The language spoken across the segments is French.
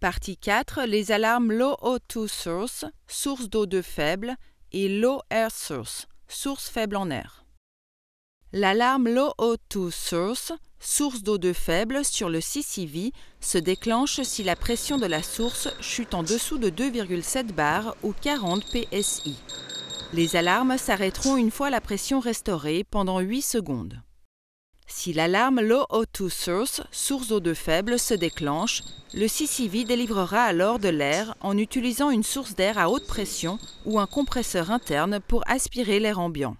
Partie 4, les alarmes Low O2 Source, source d'eau de faible, et Low Air Source, source faible en air. L'alarme Low O2 Source, source d'eau de faible sur le CCV, se déclenche si la pression de la source chute en dessous de 2,7 bars ou 40 psi. Les alarmes s'arrêteront une fois la pression restaurée pendant 8 secondes. Si l'alarme Low O2 Source, source d'eau 2 faible, se déclenche, le CCV délivrera alors de l'air en utilisant une source d'air à haute pression ou un compresseur interne pour aspirer l'air ambiant.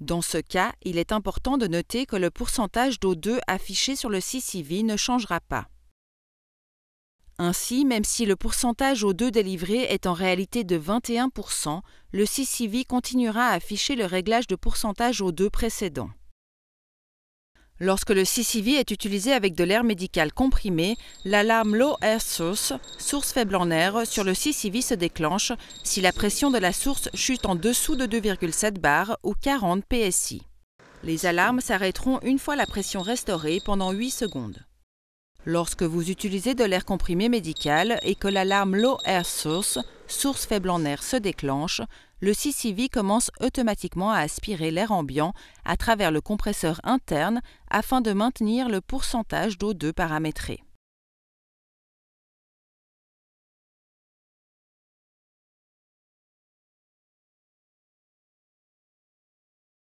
Dans ce cas, il est important de noter que le pourcentage d'O2 affiché sur le CCV ne changera pas. Ainsi, même si le pourcentage O2 délivré est en réalité de 21%, le CCV continuera à afficher le réglage de pourcentage O2 précédent. Lorsque le CCV est utilisé avec de l'air médical comprimé, l'alarme Low Air Source, source faible en air, sur le CCV se déclenche si la pression de la source chute en dessous de 2,7 bar ou 40 PSI. Les alarmes s'arrêteront une fois la pression restaurée pendant 8 secondes. Lorsque vous utilisez de l'air comprimé médical et que l'alarme Low Air Source, source faible en air, se déclenche, le CCV commence automatiquement à aspirer l'air ambiant à travers le compresseur interne afin de maintenir le pourcentage d'O2 paramétré.